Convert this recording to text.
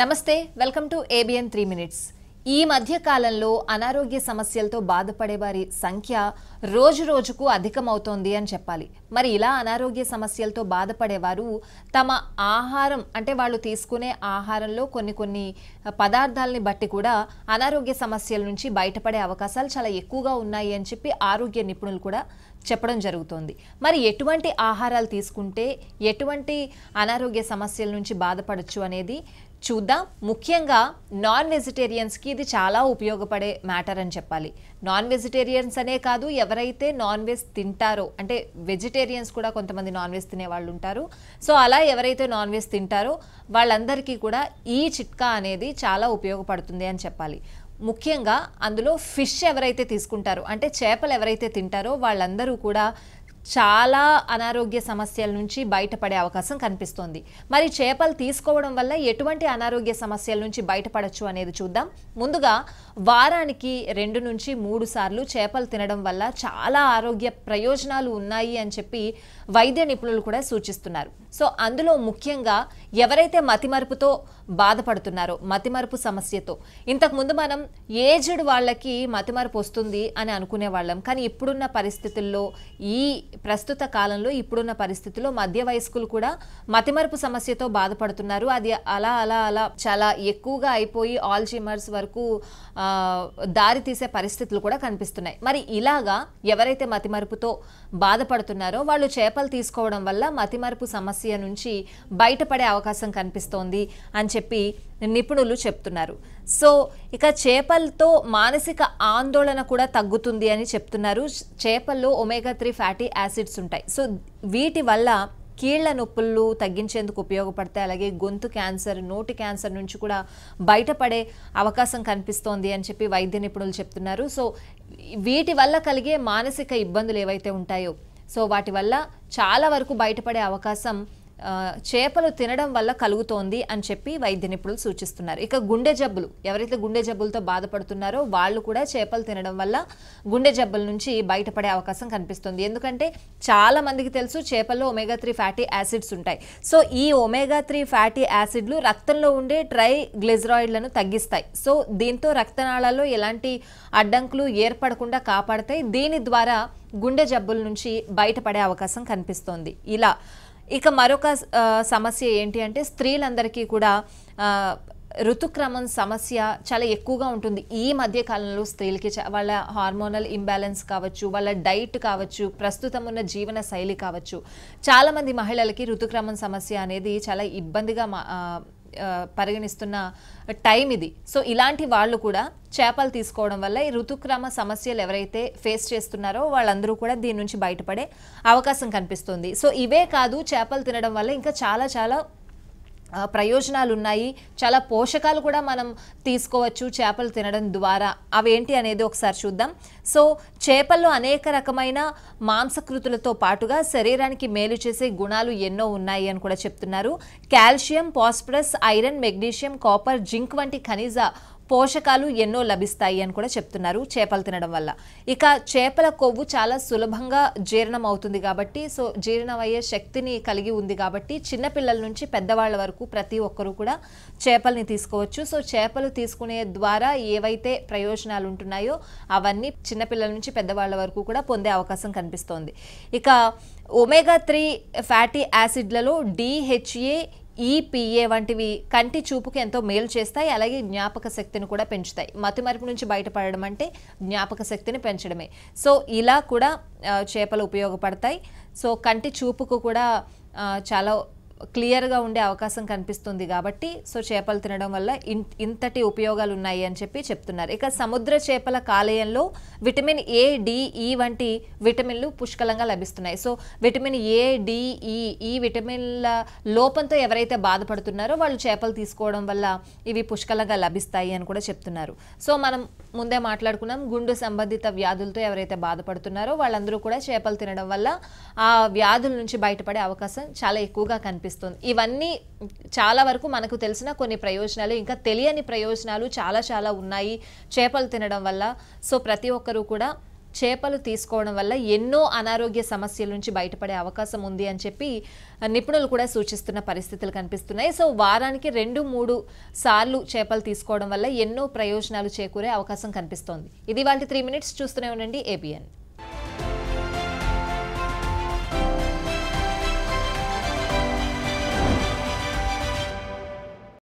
నమస్తే welcome to ABN three minutes ఈ మధ్య కాలంలో అనారోగ్య సమస్యలతో బాధపడే వారి సంఖ్య రోజు రోజుకు అధికమవుతోంది అని చెప్పాలి మరి ఇలా అనారోగ్య సమస్యలతో బాధపడేవారు తమ ఆహారం అంటే వాళ్ళు తీసుకునే ఆహారంలో కొన్ని కొన్ని పదార్థాలని బట్టి కూడా అనారోగ్య సమస్యల నుంచి బయటపడే అవకాశాలు చాలా ఎక్కువగా ఉన్నాయి అని చెప్పి ఆరోగ్య నిపుణులు కూడా చెప్పడం జరుగుతోంది మరి ఎటువంటి ఆహారాలు తీసుకుంటే ఎటువంటి అనారోగ్య సమస్యల నుంచి బాధపడచ్చు అనేది చూద్దాం ముఖ్యంగా నాన్ వెజిటేరియన్స్కి ఇది చాలా ఉపయోగపడే మ్యాటర్ అని చెప్పాలి నాన్ వెజిటేరియన్స్ అనే కాదు ఎవరైతే నాన్ వెజ్ తింటారో అంటే వెజిటేరియన్స్ కూడా కొంతమంది నాన్ వెజ్ తినే వాళ్ళు ఉంటారు సో అలా ఎవరైతే నాన్ వెజ్ తింటారో వాళ్ళందరికీ కూడా ఈ చిట్కా అనేది చాలా ఉపయోగపడుతుంది అని చెప్పాలి ముఖ్యంగా అందులో ఫిష్ ఎవరైతే తీసుకుంటారో అంటే చేపలు ఎవరైతే తింటారో వాళ్ళందరూ కూడా చాలా అనారోగ్య సమస్యల నుంచి బయటపడే అవకాశం కనిపిస్తోంది మరి చేపలు తీసుకోవడం వల్ల ఎటువంటి అనారోగ్య సమస్యల నుంచి బయటపడచ్చు అనేది చూద్దాం ముందుగా వారానికి రెండు నుంచి మూడు సార్లు చేపలు తినడం వల్ల చాలా ఆరోగ్య ప్రయోజనాలు ఉన్నాయి అని చెప్పి వైద్య నిపుణులు కూడా సూచిస్తున్నారు సో అందులో ముఖ్యంగా ఎవరైతే మతిమరుపుతో బాధపడుతున్నారో మతిమరుపు సమస్యతో ఇంతకుముందు మనం ఏజ్డ్ వాళ్ళకి మతిమరుపు వస్తుంది అని అనుకునే వాళ్ళం కానీ ఇప్పుడున్న పరిస్థితుల్లో ఈ ప్రస్తుత కాలంలో ఇప్పుడున్న పరిస్థితుల్లో మధ్య వయస్కులు కూడా మతిమరుపు సమస్యతో బాధపడుతున్నారు అది అలా అలా అలా చాలా ఎక్కువగా అయిపోయి ఆల్జీమర్స్ వరకు దారి తీసే పరిస్థితులు కూడా కనిపిస్తున్నాయి మరి ఇలాగా ఎవరైతే మతిమరుపుతో బాధపడుతున్నారో వాళ్ళు చేపలు తీసుకోవడం వల్ల మతిమరుపు సమస్య నుంచి బయటపడే అవకాశం కనిపిస్తోంది అని చెప్పి నిపుణులు చెప్తున్నారు సో ఇక చేపలతో మానసిక ఆందోళన కూడా తగ్గుతుంది అని చెప్తున్నారు చేపల్లో ఒమేగా త్రీ ఫ్యాటీ యాసిడ్స్ ఉంటాయి సో వీటి వల్ల కీళ్ల నొప్పులు తగ్గించేందుకు ఉపయోగపడతాయి అలాగే గొంతు క్యాన్సర్ నోటి క్యాన్సర్ నుంచి కూడా బయటపడే అవకాశం కనిపిస్తోంది అని చెప్పి వైద్య నిపుణులు చెప్తున్నారు సో వీటి వల్ల కలిగే మానసిక ఇబ్బందులు ఏవైతే ఉంటాయో సో వాటి వల్ల చాలా వరకు బయటపడే అవకాశం చేపలు తినడం వల్ల కలుగుతోంది అని చెప్పి వైద్య నిపుణులు సూచిస్తున్నారు ఇక గుండె జబ్బులు ఎవరైతే గుండె జబ్బులతో బాధపడుతున్నారో వాళ్ళు కూడా చేపలు తినడం వల్ల గుండె జబ్బుల నుంచి బయటపడే అవకాశం కనిపిస్తుంది ఎందుకంటే చాలా మందికి తెలుసు చేపల్లో ఒమేగా త్రీ ఫ్యాటీ యాసిడ్స్ ఉంటాయి సో ఈ ఒమేగా త్రీ ఫ్యాటీ యాసిడ్లు రక్తంలో ఉండే ట్రై గ్లిజరాయిడ్లను తగ్గిస్తాయి సో దీంతో రక్తనాళాల్లో ఎలాంటి అడ్డంకులు ఏర్పడకుండా కాపాడతాయి దీని ద్వారా గుండె జబ్బుల నుంచి బయటపడే అవకాశం కనిపిస్తోంది ఇలా ఇక మరొక సమస్య ఏంటి అంటే స్త్రీలందరికీ కూడా ఋతుక్రమం సమస్య చాలా ఎక్కువగా ఉంటుంది ఈ మధ్య కాలంలో స్త్రీలకి వాళ్ళ హార్మోనల్ ఇంబ్యాలెన్స్ కావచ్చు వాళ్ళ డైట్ కావచ్చు ప్రస్తుతం ఉన్న జీవన శైలి కావచ్చు చాలామంది మహిళలకి ఋతుక్రమం సమస్య అనేది చాలా ఇబ్బందిగా పరిగణిస్తున్న టైం ఇది సో ఇలాంటి వాళ్ళు కూడా చేపలు తీసుకోవడం వల్ల ఈ ఋతుక్రమ సమస్యలు ఎవరైతే ఫేస్ చేస్తున్నారో వాళ్ళందరూ కూడా దీని నుంచి బయటపడే అవకాశం కనిపిస్తుంది సో ఇవే కాదు చేపలు తినడం వల్ల ఇంకా చాలా చాలా ప్రయోజనాలు ఉన్నాయి చాలా పోషకాలు కూడా మనం తీసుకోవచ్చు చేపలు తినడం ద్వారా అవేంటి అనేది ఒకసారి చూద్దాం సో చేపల్లో అనేక రకమైన మాంసకృతులతో పాటుగా శరీరానికి మేలు చేసే గుణాలు ఎన్నో ఉన్నాయి అని కూడా చెప్తున్నారు calcium phosphorus iron magnesium copper zinc వంటి ఖనిజ పోషకాలు ఎన్నో లభిస్తాయి అని కూడా చెప్తున్నారు చేపలు తినడం వల్ల ఇక చేపల కొవ్వు చాలా సులభంగా జీర్ణం అవుతుంది కాబట్టి సో జీర్ణమయ్యే శక్తిని కలిగి ఉంది కాబట్టి చిన్నపిల్లల నుంచి పెద్దవాళ్ళ వరకు ప్రతి ఒక్కరూ కూడా చేపల్ని తీసుకోవచ్చు సో చేపలు తీసుకునే ద్వారా ఏవైతే ప్రయోజనాలు ఉంటున్నాయో అవన్నీ చిన్నపిల్లల నుంచి పెద్దవాళ్ళ వరకు కూడా పొందే అవకాశం కనిపిస్తోంది ఇక ఒమేగా త్రీ ఫ్యాటీ యాసిడ్లలో డిహెచ్ఏ ఈపీఏ వంటివి కంటి చూపుకి ఎంతో మేలు చేస్తాయి అలాగే జ్ఞాపక శక్తిని కూడా పెంచుతాయి మతిమరుపు నుంచి బయటపడడం అంటే జ్ఞాపక శక్తిని పెంచడమే సో ఇలా కూడా చేపలు ఉపయోగపడతాయి సో కంటి చూపుకు కూడా చాలా క్లియర్గా ఉండే అవకాశం కనిపిస్తుంది కాబట్టి సో చేపలు తినడం వల్ల ఇంతటి ఉపయోగాలు ఉన్నాయి అని చెప్పి చెప్తున్నారు ఇక సముద్ర చేపల కాలేయంలో విటమిన్ ఏ డిఈ వంటి విటమిన్లు పుష్కలంగా లభిస్తున్నాయి సో విటమిన్ ఏ డిఈ ఈ విటమిన్ల లోపంతో ఎవరైతే బాధపడుతున్నారో వాళ్ళు చేపలు తీసుకోవడం వల్ల ఇవి పుష్కలంగా లభిస్తాయి అని కూడా చెప్తున్నారు సో మనం ముందే మాట్లాడుకున్నాం గుండు సంబంధిత వ్యాధులతో ఎవరైతే బాధపడుతున్నారో వాళ్ళందరూ కూడా చేపలు తినడం వల్ల ఆ వ్యాధుల నుంచి బయటపడే అవకాశం చాలా ఎక్కువగా కనిపిస్తుంది ఇవన్నీ చాలా వరకు మనకు తెలిసిన కొన్ని ప్రయోజనాలు ఇంకా తెలియని ప్రయోజనాలు చాలా చాలా ఉన్నాయి చేపలు తినడం వల్ల సో ప్రతి ఒక్కరూ కూడా చేపలు తీసుకోవడం వల్ల ఎన్నో అనారోగ్య సమస్యల నుంచి బయటపడే అవకాశం ఉంది అని చెప్పి నిపుణులు కూడా సూచిస్తున్న పరిస్థితులు కనిపిస్తున్నాయి సో వారానికి రెండు మూడు సార్లు చేపలు తీసుకోవడం వల్ల ఎన్నో ప్రయోజనాలు చేకూరే అవకాశం కనిపిస్తోంది ఇది వాళ్ళ త్రీ మినిట్స్ చూస్తూనే ఉండండి ఏబిఎన్